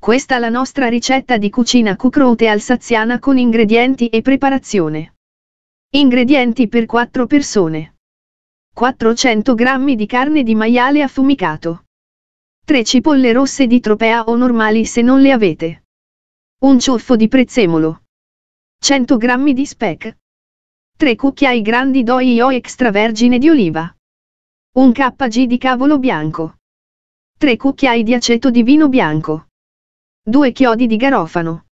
Questa la nostra ricetta di cucina cucroute alsaziana con ingredienti e preparazione. Ingredienti per 4 persone. 400 g di carne di maiale affumicato. 3 cipolle rosse di tropea o normali se non le avete. Un ciuffo di prezzemolo. 100 g di speck. 3 cucchiai grandi d'olio extravergine di oliva. 1 kg di cavolo bianco. 3 cucchiai di aceto di vino bianco. 2 chiodi di garofano,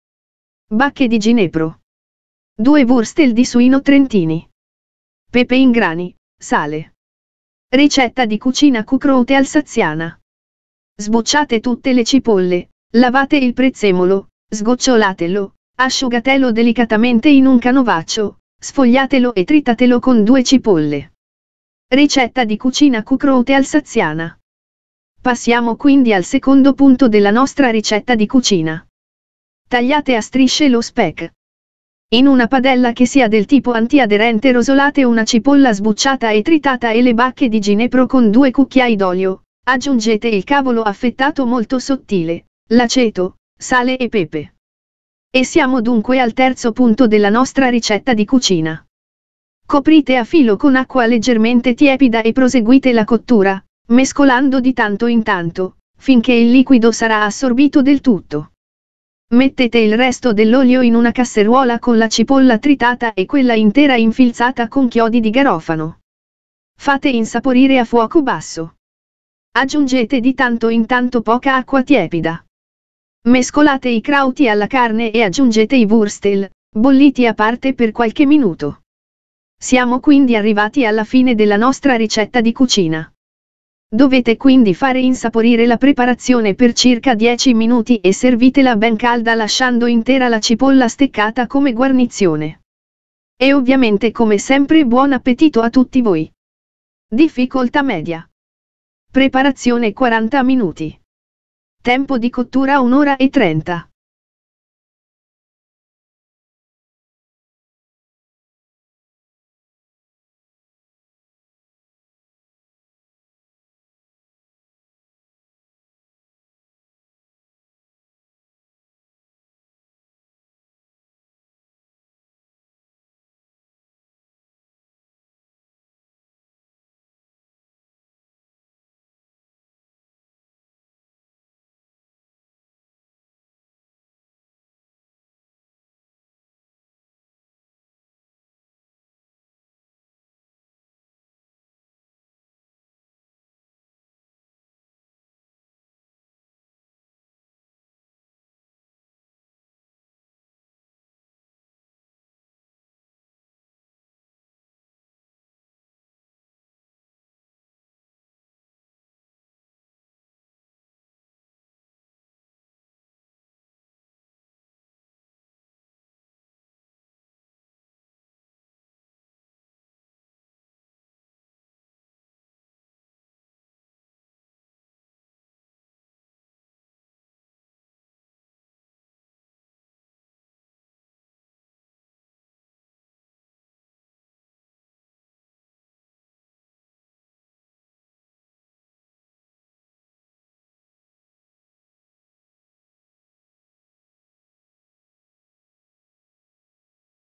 bacche di ginepro, 2 wurstel di suino trentini, pepe in grani, sale. Ricetta di cucina cucroute alsaziana. Sbocciate tutte le cipolle, lavate il prezzemolo, sgocciolatelo, asciugatelo delicatamente in un canovaccio, sfogliatelo e tritatelo con due cipolle. Ricetta di cucina cucroute alsaziana. Passiamo quindi al secondo punto della nostra ricetta di cucina. Tagliate a strisce lo speck. In una padella che sia del tipo antiaderente rosolate una cipolla sbucciata e tritata e le bacche di ginepro con due cucchiai d'olio, aggiungete il cavolo affettato molto sottile, l'aceto, sale e pepe. E siamo dunque al terzo punto della nostra ricetta di cucina. Coprite a filo con acqua leggermente tiepida e proseguite la cottura, mescolando di tanto in tanto, finché il liquido sarà assorbito del tutto. Mettete il resto dell'olio in una casseruola con la cipolla tritata e quella intera infilzata con chiodi di garofano. Fate insaporire a fuoco basso. Aggiungete di tanto in tanto poca acqua tiepida. Mescolate i crauti alla carne e aggiungete i wurstel, bolliti a parte per qualche minuto. Siamo quindi arrivati alla fine della nostra ricetta di cucina. Dovete quindi fare insaporire la preparazione per circa 10 minuti e servitela ben calda lasciando intera la cipolla steccata come guarnizione. E ovviamente come sempre buon appetito a tutti voi. Difficoltà media. Preparazione 40 minuti. Tempo di cottura 1 ora e 30.